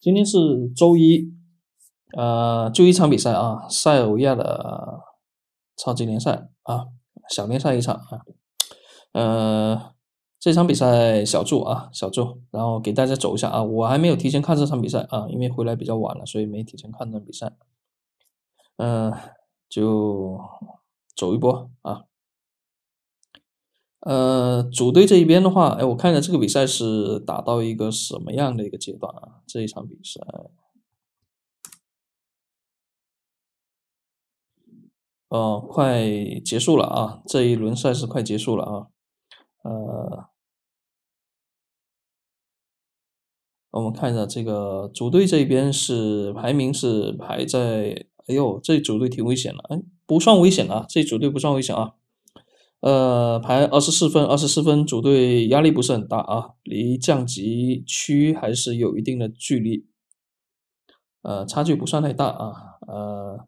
今天是周一，呃，就一场比赛啊，塞尔维亚的超级联赛啊，小联赛一场啊，呃，这场比赛小注啊，小注，然后给大家走一下啊，我还没有提前看这场比赛啊，因为回来比较晚了，所以没提前看场比赛，嗯，就走一波啊。呃，组队这一边的话，哎，我看一下这个比赛是打到一个什么样的一个阶段啊？这一场比赛，哦，快结束了啊！这一轮赛事快结束了啊！呃，我们看一下这个组队这边是排名是排在，哎呦，这组队挺危险的，哎，不算危险啊，这组队不算危险啊。呃，排二十四分，二十四分，主队压力不是很大啊，离降级区还是有一定的距离，呃，差距不算太大啊，呃，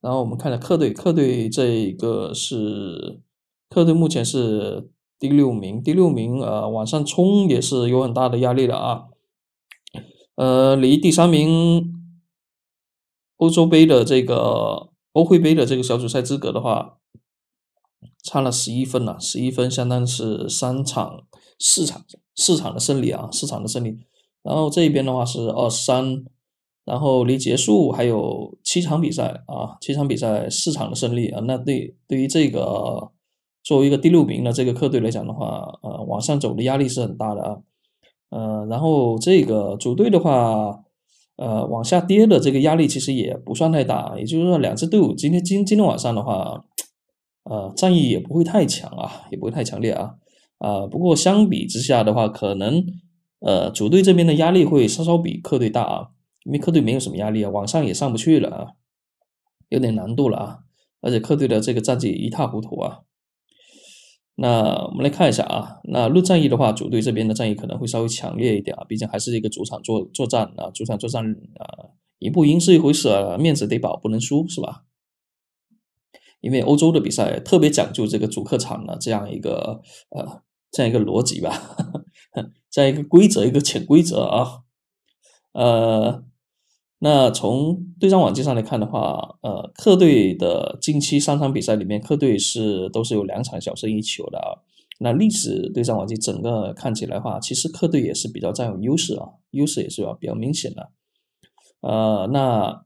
然后我们看下客队，客队这个是客队目前是第六名，第六名呃，往上冲也是有很大的压力的啊，呃，离第三名欧洲杯的这个欧会杯的这个小组赛资格的话。差了十一分了，十一分相当是三场、四场、四场的胜利啊，四场的胜利。然后这边的话是二三，然后离结束还有七场比赛啊，七场比赛四场的胜利啊。那对对于这个作为一个第六名的这个客队来讲的话，呃，往上走的压力是很大的啊。呃，然后这个主队的话，呃，往下跌的这个压力其实也不算太大。也就是说，两支队伍今天今今天晚上的话。呃，战役也不会太强啊，也不会太强烈啊，啊，不过相比之下的话，可能呃，主队这边的压力会稍稍比客队大啊，因为客队没有什么压力啊，往上也上不去了啊，有点难度了啊，而且客队的这个战绩一塌糊涂啊。那我们来看一下啊，那论战役的话，主队这边的战役可能会稍微强烈一点啊，毕竟还是一个主场作作战啊，主场作战啊，赢不赢是一回事，啊，面子得保，不能输，是吧？因为欧洲的比赛特别讲究这个主客场的这样一个呃这样一个逻辑吧，这样一个规则一个潜规则啊。呃，那从对战网绩上来看的话，呃，客队的近期三场比赛里面，客队是都是有两场小胜一球的啊。那历史对战网绩整个看起来的话，其实客队也是比较占有优势啊，优势也是比较明显的。呃，那。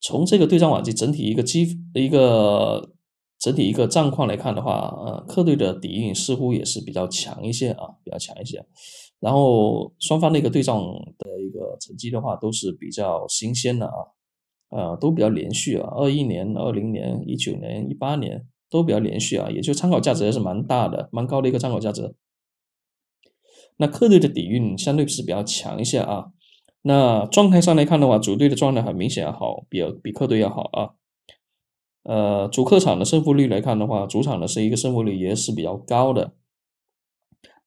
从这个对战往绩整体一个积一个整体一个战况来看的话，呃，客队的底蕴似乎也是比较强一些啊，比较强一些。然后双方的一个对战的一个成绩的话，都是比较新鲜的啊，呃，都比较连续啊，二一年、二零年、一九年、一八年都比较连续啊，也就参考价值还是蛮大的，蛮高的一个参考价值。那客队的底蕴相对是比较强一些啊。那状态上来看的话，主队的状态很明显好，比比客队要好啊。呃，主客场的胜负率来看的话，主场的是一个胜负率也是比较高的。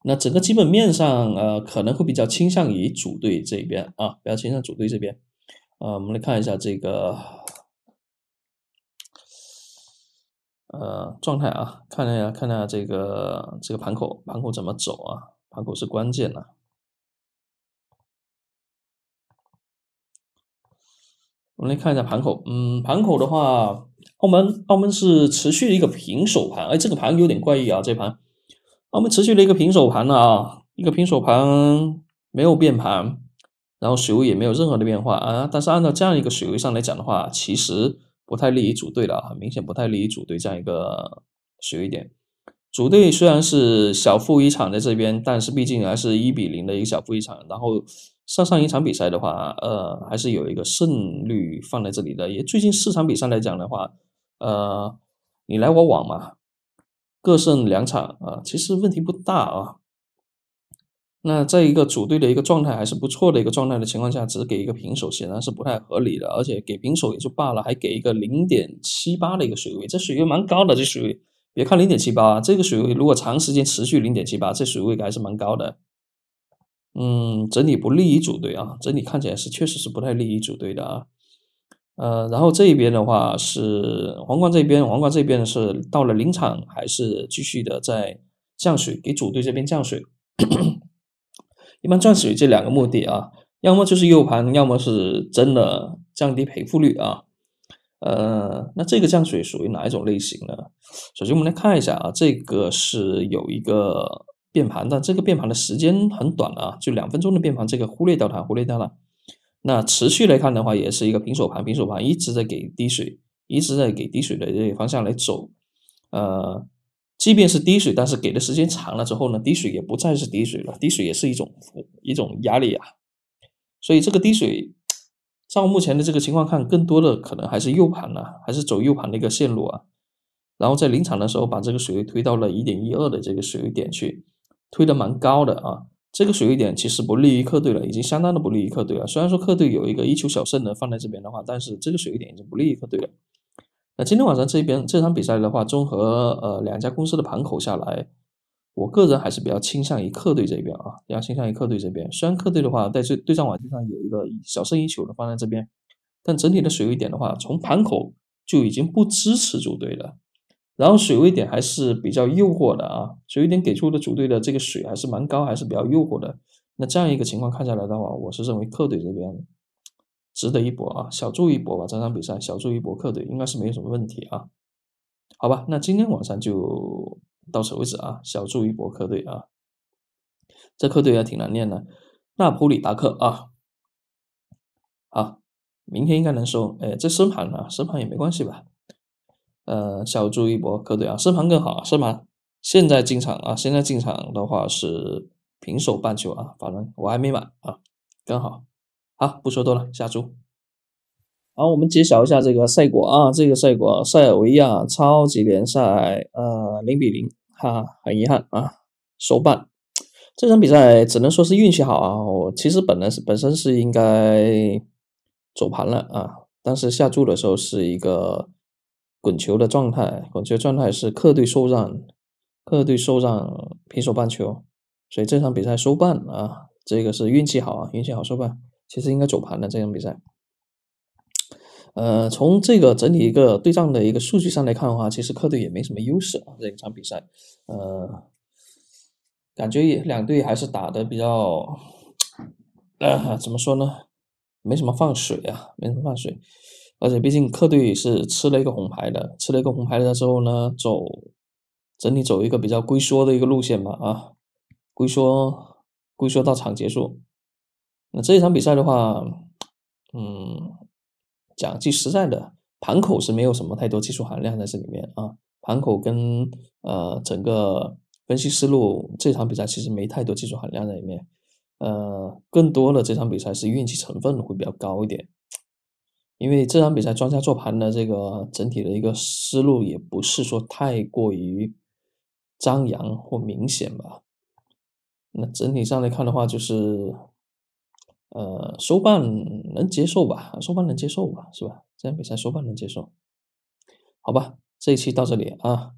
那整个基本面上，呃，可能会比较倾向于主队这边啊，比较倾向主队这边。呃，我们来看一下这个呃状态啊，看一下看一下这个这个盘口盘口怎么走啊，盘口是关键呐。我们来看一下盘口，嗯，盘口的话，澳门澳门是持续的一个平手盘，哎，这个盘有点怪异啊，这盘，澳门持续的一个平手盘呢啊，一个平手盘没有变盘，然后水位也没有任何的变化啊，但是按照这样一个水位上来讲的话，其实不太利于组队了啊，明显不太利于组队这样一个水位点，组队虽然是小负一场在这边，但是毕竟还是一比零的一个小负一场，然后。上上一场比赛的话，呃，还是有一个胜率放在这里的。也最近四场比赛来讲的话，呃，你来我往嘛，各胜两场啊，其实问题不大啊。那在一个组队的一个状态还是不错的一个状态的情况下，只给一个平手显然是不太合理的，而且给平手也就罢了，还给一个零点七八的一个水位，这水位蛮高的。这水位别看零点七八啊，这个水位如果长时间持续零点七八，这水位还是蛮高的。嗯，整体不利于组队啊，整体看起来是确实是不太利于组队的啊。呃，然后这一边的话是皇冠这边，皇冠这边是到了临场还是继续的在降水，给主队这边降水。一般降水这两个目的啊，要么就是右盘，要么是真的降低赔付率啊。呃，那这个降水属于哪一种类型呢？首先我们来看一下啊，这个是有一个。变盘，但这个变盘的时间很短啊，就两分钟的变盘，这个忽略掉它，忽略掉了。那持续来看的话，也是一个平手盘，平手盘一直在给滴水，一直在给滴水的这个方向来走。呃，即便是滴水，但是给的时间长了之后呢，滴水也不再是滴水了，滴水也是一种一种压力啊。所以这个滴水，照目前的这个情况看，更多的可能还是右盘啊，还是走右盘的一个线路啊。然后在临场的时候，把这个水位推到了一点一二的这个水位点去。推的蛮高的啊，这个水位点其实不利于客队了，已经相当的不利于客队了。虽然说客队有一个一球小胜的放在这边的话，但是这个水位点已经不利于客队了。那今天晚上这边这场比赛的话，综合呃两家公司的盘口下来，我个人还是比较倾向于客队这边啊，比较倾向于客队这边。虽然客队的话在这对战网绩上有一个小胜一球的放在这边，但整体的水位点的话，从盘口就已经不支持主队了。然后水位点还是比较诱惑的啊，水位点给出的主队的这个水还是蛮高，还是比较诱惑的。那这样一个情况看下来的话，我是认为客队这边值得一搏啊，小注一搏吧，这场比赛小注一搏客队应该是没有什么问题啊。好吧，那今天晚上就到此为止啊，小注一搏客队啊，这客队也挺难念的，纳普里达克啊，啊，明天应该能收，哎，这收盘了，收盘也没关系吧。呃，小注一波客队啊，升盘更好啊，升现在进场啊，现在进场的话是平手半球啊，反正我还没买啊，刚好。好，不说多了，下注。好，我们揭晓一下这个赛果啊，这个赛果，塞尔维亚超级联赛呃零比零哈，很遗憾啊，收半。这场比赛只能说是运气好啊，我其实本来是本身是应该走盘了啊，但是下注的时候是一个。滚球的状态，滚球状态是客队受让，客队受让平手半球，所以这场比赛收半啊，这个是运气好啊，运气好收半，其实应该走盘的这场比赛。呃，从这个整体一个对账的一个数据上来看的话，其实客队也没什么优势啊，这一场比赛，呃，感觉两队还是打的比较，怎么说呢，没什么放水啊，没什么放水。而且，毕竟客队是吃了一个红牌的，吃了一个红牌的之后呢，走整体走一个比较龟缩的一个路线吧，啊，龟缩龟缩到场结束。那这一场比赛的话，嗯，讲句实在的，盘口是没有什么太多技术含量在这里面啊，盘口跟呃整个分析思路，这场比赛其实没太多技术含量在里面，呃，更多的这场比赛是运气成分会比较高一点。因为这场比赛专家做盘的这个整体的一个思路，也不是说太过于张扬或明显吧。那整体上来看的话，就是，呃，收半能接受吧，收半能接受吧，是吧？这场比赛收半能接受，好吧，这一期到这里啊。